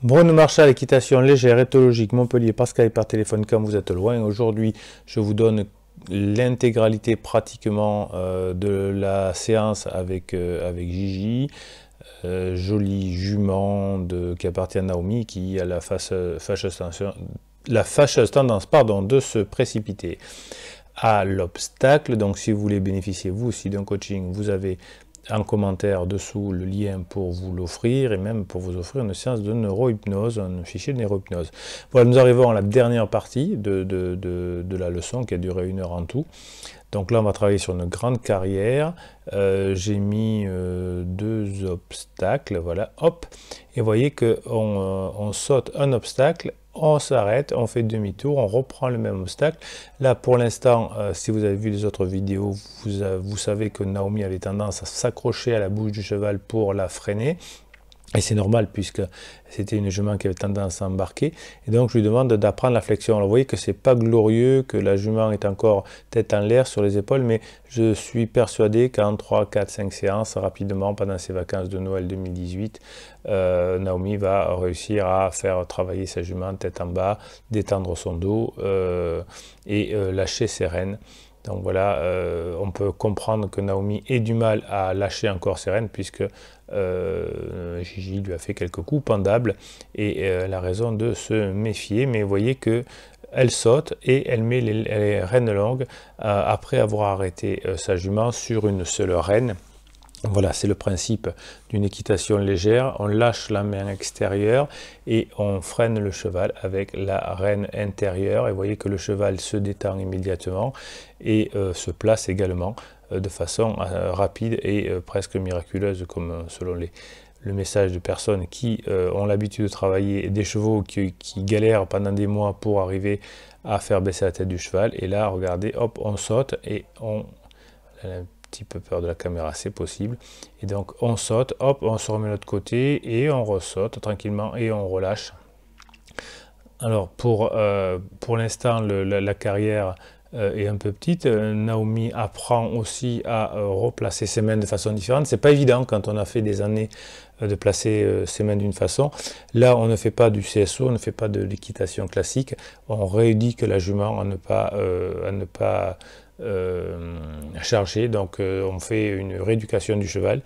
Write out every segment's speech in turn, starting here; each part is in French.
Bruno Marchal, équitation légère, éthologique, Montpellier, Pascal Skype, par téléphone quand vous êtes loin. Aujourd'hui, je vous donne l'intégralité pratiquement euh, de la séance avec, euh, avec Gigi. Euh, joli jument qui appartient à Naomi qui a la face, fâcheuse, la fâcheuse tendance pardon, de se précipiter à l'obstacle. Donc si vous voulez bénéficier vous aussi d'un coaching, vous avez commentaire dessous le lien pour vous l'offrir et même pour vous offrir une séance de neurohypnose, un fichier de neurohypnose. Voilà, nous arrivons à la dernière partie de, de, la leçon qui a duré une heure en tout. Donc là, on va travailler sur une grande carrière. Euh, j'ai mis euh, deux obstacles, voilà, hop. Et voyez que euh, on saute un obstacle on s'arrête, on fait demi-tour, on reprend le même obstacle. Là, pour l'instant, euh, si vous avez vu les autres vidéos, vous, euh, vous savez que Naomi avait tendance à s'accrocher à la bouche du cheval pour la freiner. Et c'est normal puisque c'était une jument qui avait tendance à embarquer. Et donc je lui demande d'apprendre la flexion. Alors vous voyez que ce n'est pas glorieux, que la jument est encore tête en l'air sur les épaules, mais je suis persuadé qu'en 3, 4, 5 séances, rapidement, pendant ses vacances de Noël 2018, euh, Naomi va réussir à faire travailler sa jument tête en bas, détendre son dos euh, et euh, lâcher ses rênes. Donc voilà, euh, on peut comprendre que Naomi ait du mal à lâcher encore ses rênes puisque euh, Gigi lui a fait quelques coups pendables et euh, la raison de se méfier. Mais vous voyez que elle saute et elle met les, reines rênes longues après avoir arrêté sa jument sur une seule reine. Voilà, c'est le principe d'une équitation légère. On lâche la main extérieure et on freine le cheval avec la reine intérieure. Et vous voyez que le cheval se détend immédiatement et euh, se place également euh, de façon euh, rapide et presque miraculeuse, comme selon les, le message de personnes qui ont l'habitude de travailler, des chevaux qui, galèrent pendant des mois pour arriver à faire baisser la tête du cheval. Et là, regardez, hop, on saute et on petit peu peur de la caméra, c'est possible. Et donc on saute, hop, on se remet de l'autre côté et on ressorte tranquillement et on relâche. Alors pour, euh, pour l'instant, la, carrière euh, est un peu petite. Euh, Naomi apprend aussi à replacer ses mains de façon différente. C'est pas évident quand on a fait des années de placer ses mains d'une façon. Là, on ne fait pas du CSO, on ne fait pas de l'équitation classique. On que la jument à ne pas, à ne pas euh, chargé. Donc euh, on fait une rééducation du cheval.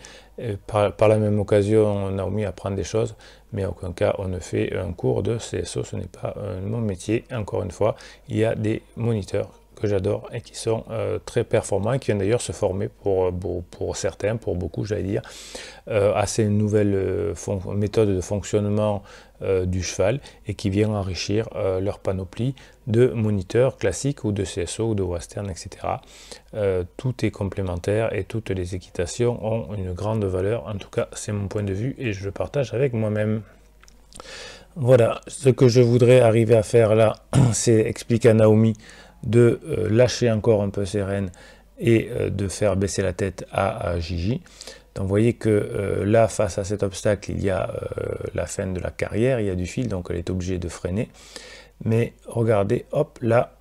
par, par, la même occasion, on a mis à prendre des choses, mais en aucun cas on ne fait un cours de CSO. Ce n'est pas euh, mon métier. Encore une fois, il y a des moniteurs que j'adore et qui sont euh, très performants et qui viennent d'ailleurs se former pour, euh, pour, certains, pour beaucoup j'allais dire, euh, à ces nouvelles méthodes de fonctionnement du cheval et qui viennent enrichir leur panoplie de moniteurs classiques ou de CSO ou de western, etc. tout est complémentaire et toutes les équitations ont une grande valeur, en tout cas c'est mon point de vue et je le partage avec moi-même. Voilà, ce que je voudrais arriver à faire là, c'est expliquer à Naomi de euh, lâcher encore un peu ses rênes et euh, de faire baisser la tête à, Gigi. Donc vous voyez que euh, là, face à cet obstacle, il y a la fin de la carrière, il y a du fil, donc elle est obligée de freiner. Mais regardez, hop, là,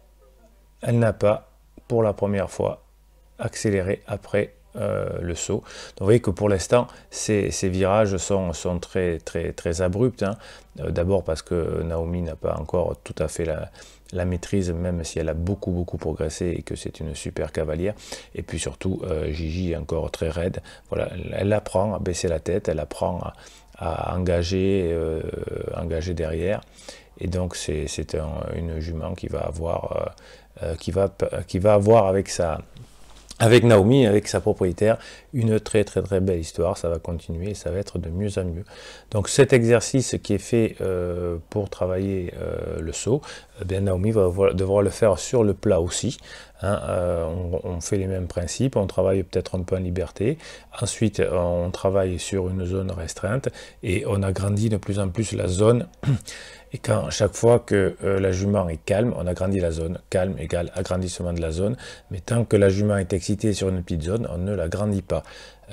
elle n'a pas, pour la première fois, accéléré après euh, le saut. Donc vous voyez que pour l'instant, ces, virages sont, sont, très, très, très abrupts. Hein. Euh, d'abord parce que Naomi n'a pas encore tout à fait la, maîtrise, même si elle a beaucoup, beaucoup progressé et que c'est une super cavalière. Et puis surtout, euh, Gigi est encore très raide. Voilà, elle apprend à baisser la tête, elle apprend à, engager, derrière. Et donc c'est une jument qui va avoir, qui va, qui va avoir avec sa avec Naomi, avec sa propriétaire, une très très très belle histoire, ça va continuer, ça va être de mieux en mieux. Donc cet exercice qui est fait euh, pour travailler euh, le saut, eh Naomi va devoir le faire sur le plat aussi. Hein, euh, on, fait les mêmes principes, on travaille peut-être un peu en liberté, ensuite on travaille sur une zone restreinte et on agrandit de plus en plus la zone et quand chaque fois que euh, la jument est calme, on agrandit la zone. Calme égale agrandissement de la zone. Mais tant que la jument est excitée sur une petite zone, on ne l'agrandit pas.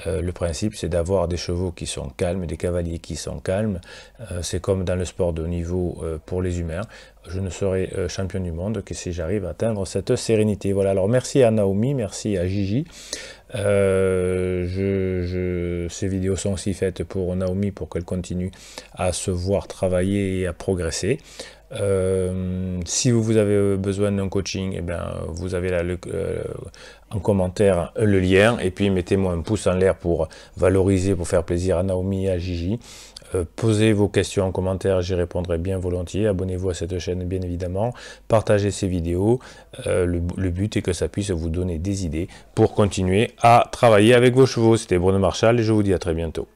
Euh, le principe, c'est d'avoir des chevaux qui sont calmes, des cavaliers qui sont calmes. Euh, c'est comme dans le sport de haut niveau euh, pour les humains. Je ne serai champion du monde que si j'arrive à atteindre cette sérénité. Voilà, alors merci à Naomi, merci à Gigi. ces vidéos sont aussi faites pour Naomi pour qu'elle continue à se voir travailler et à progresser. Euh, si vous avez besoin d'un coaching, eh ben, vous avez là euh, en commentaire le lien. Et puis mettez-moi un pouce en l'air pour valoriser, pour faire plaisir à Naomi et à Gigi. Euh, posez vos questions en commentaire, j'y répondrai bien volontiers. Abonnez-vous à cette chaîne, bien évidemment. Partagez ces vidéos. Le, le, but est que ça puisse vous donner des idées pour continuer à travailler avec vos chevaux. C'était Bruno Marchal et je vous dis à très bientôt.